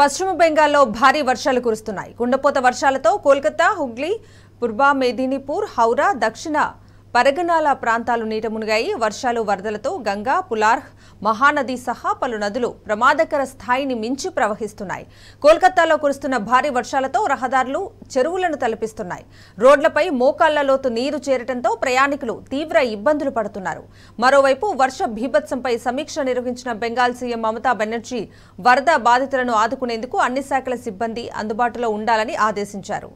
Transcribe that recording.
పశ్చిమ బెంగాల్లో భారీ వర్షాలు కురుస్తున్నాయి కుండపోత వర్షాలతో కోల్కతా హుగ్లీ పుర్బా మేదినీపూర్ హౌరా దక్షిణ పరగనాల ప్రాంతాలు నీట మునిగాయి వర్షాలు వరదలతో గంగా పులార్హ్ మహానది సహా పలు నదులు ప్రమాదకర స్థాయిని మించి ప్రవహిస్తున్నాయి కోల్కతాలో కురుస్తున్న భారీ వర్షాలతో రహదారులు చెరువులను తలపిస్తున్నాయి రోడ్లపై మోకాళ్లలోతు నీరు చేరటంతో ప్రయాణికులు తీవ్ర ఇబ్బందులు పడుతున్నారు మరోవైపు వర్ష భీభత్సంపై సమీక్ష నిర్వహించిన బెంగాల్ సీఎం మమతా బెనర్జీ వరద బాధితులను ఆదుకునేందుకు అన్ని శాఖల సిబ్బంది అందుబాటులో ఉండాలని ఆదేశించారు